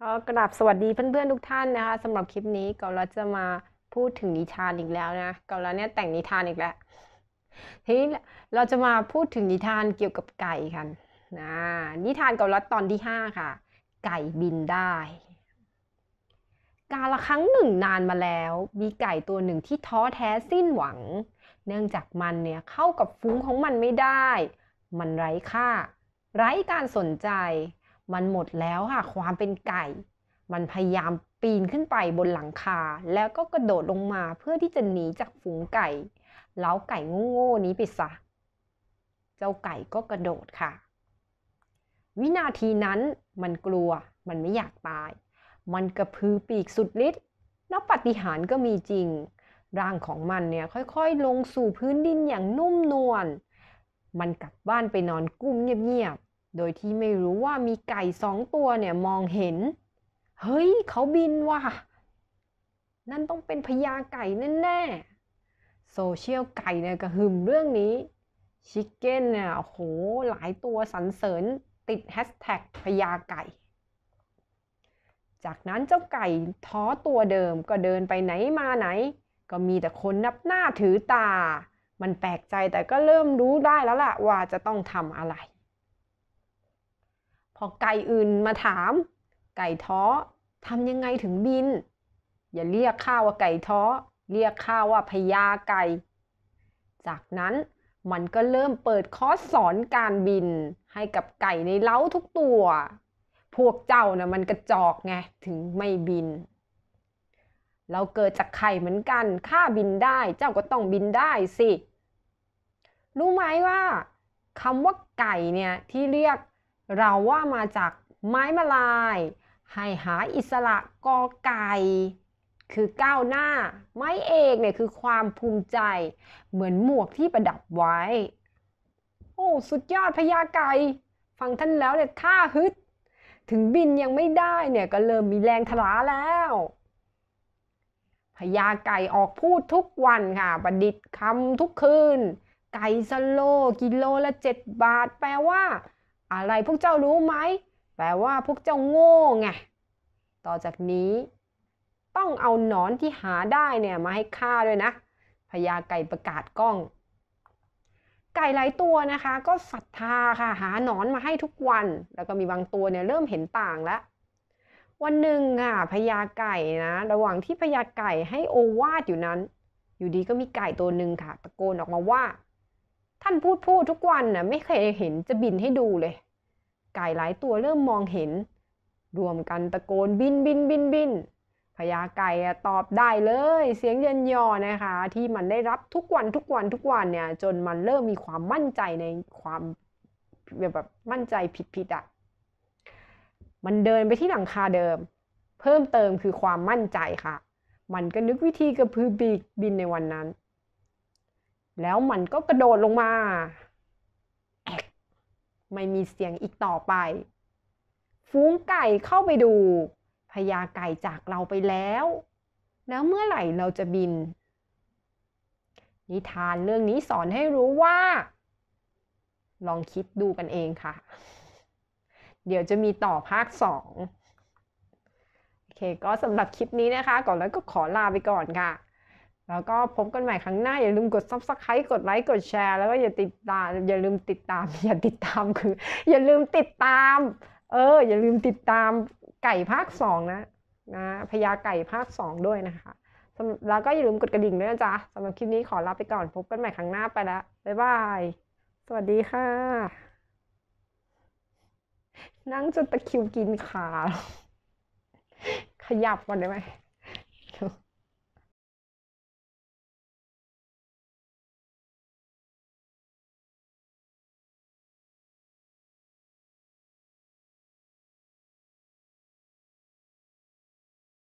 ก็กราบสวัสดีเพื่อนๆ ทุกท่าน นะคะสำหรับคลิปนี้กอลจะมาพูดถึงนิทานอีกแล้วนะกอลเนี่ยแต่งนิทานอีกแล้วทีนี้เราจะมาพูดถึงนิทานเกี่ยวกับไก่กันนะนิทานกอลตอนที่ห้าค่ะไก่บินได้ กาลครั้งหนึ่งนานมาแล้ว มีไก่ตัวหนึ่งที่ท้อ แท้สิ้นหวัง เนื่องจากมันเนี่ยเข้ากับฝูงของมันไม่ได้ มันไร้ค่าไร้การสนใจมันหมดแล้วค่ะความเป็นไก่ มันพยายามปีนขึ้นไปบนหลังคาแล้วก็กระโดดลงมาเพื่อที่จะหนีจากฝูงไก่เล้าไก่โง่ๆนี้ไปซะเจ้าไก่ก็กระโดดค่ะ วินาทีนั้นมันกลัวมันไม่อยากตายมันกระพือปีกสุดฤทธิ์แล้วปฏิหารก็มีจริงร่างของมันเนี่ยค่อยๆ ลงสู่พื้นดินอย่างนุ่มนวลมันกลับบ้านไปนอนกุ้มเงียบโดยที่ไม่รู้ว่ามีไก่สองตัวเนี่ย มองเห็น เฮ้ยเขาบินว่ะ นั่นต้องเป็นพญาไก่แน่่โซเชียลไก่เนี่ย ก็ะหึมเรื่องนี้ ชิคเก้นเนี่ยโหหลายตัวสรรเสริญติดแฮชแท็กพญาไก่ จากนั้นเจ้าไก่ท้อตัวเดิมก็เดินไปไหนมาไหน ก็มีแต่คนนับหน้าถือตา มันแปลกใจแต่ก็เริ่มรู้ได้แล้วล่ะว่าจะต้องทำอะไรพอไก่อื่นมาถาม ไก่ท้อทำยังไงถึงบิน อย่าเรียกข้าว่าไก่ท้อเรียกข้าว่าพญาไก่จากนั้นมันก็เริ่มเปิดคอร์สสอนการบินให้กับไก่ในเล้าทุกตัว พวกเจ้านะ่ะมันกระจอกไงถึงไม่บิน เราเกิดจากไข่เหมือนกันข้าบินได้เจ้าก็ต้องบินได้สิ รู้ไหมว่าคำว่าไก่เนี่ยที่เรียกเราว่ามาจากไม้มาลาย ให้หาอิสระกอไก่ คือก้าวหน้า ไม้เอกเนี่ยคือความภูมิใจ เหมือนหมวกที่ประดับไว้ โอ้ สุดยอดพญาไก่ ฟังท่านแล้วเนี่ยท่าฮึด ถึงบินยังไม่ได้เนี่ยก็เริ่มมีแรงทลาแล้ว พญาไก่ออกพูดทุกวันค่ะ ประดิษฐ์คำทุกคืน ไก่สโล กิโลละเจ็ดบาท แปลว่าอะไรพวกเจ้ารู้ไหม แปลว่าพวกเจ้าโง่ไง ต่อจากนี้ ต้องเอาหนอนที่หาได้เนี่ยมาให้ข้าด้วยนะ พญาไก่ประกาศกล้อง ไก่หลายตัวนะคะ ก็ศรัทธาค่ะหาหนอนมาให้ทุกวัน แล้วก็มีบางตัวเนี่ยเริ่มเห็นต่างแล้ววันหนึ่งค่ะพญาไก่นะระหว่างที่พญาไก่ให้โอวาดอยู่นั้น อยู่ดีก็มีไก่ตัวหนึ่งค่ะ ตะโกนออกมาว่าท่านพูดพูดทุกวันน่ะไม่เคยเห็นจะบินให้ดูเลย ไก่หลายตัวเริ่มมองเห็นรวมกันตะโกนบินบินบินบินพญาไก่ตอบได้เลย เสียงเยินยอนะคะ ที่มันได้รับทุกวันทุกวันทุกวันเนี่ย จนมันเริ่มมีความมั่นใจในความแบบมั่นใจผิดๆอะ่ะมันเดินไปที่หลังคาเดิม เพิ่มเติมคือความมั่นใจค่ะ มันก็นึกวิธีกระพือบีกบินในวันนั้นแล้วมันก็กระโดดลงมาแอกไม่มีเสียงอีกต่อไป ฟูงไก่เข้าไปดูพญาไก่จากเราไปแล้ว แล้วเมื่อไหร่เราจะบิน นิทานเรื่องนี้สอนให้รู้ว่า ลองคิดดูกันเองค่ะ เดี๋ยวจะมีต่อภาคสองโอเคก็สำหรับคลิปนี้นะคะ ก่อนแล้วก็ขอลาไปก่อนค่ะแล้วก็พบกันใหม่ครั้งหน้าอย่าลืมกด subscribe กดไลค์กดแชร์ แล้วก็อย่าติดตาม อย่าลืมติดตาม อย่าติดตามคือ อย่าลืมติดตาม เออ อย่าลืมติดตามไก่ภาคสองนะนะพญาไก่ภาคสองด้วยนะคะแล้วก็อย่าลืมกดกระดิ่งด้วยนะจ๊ะสำหรับคลิปนี้ขอลาไปก่อน พบกันใหม่ครั้งหน้าไปแล้วบ๊ายบายสวัสดีค่ะนั่งจนตะคิวกินขาขยับก่อนได้ไหม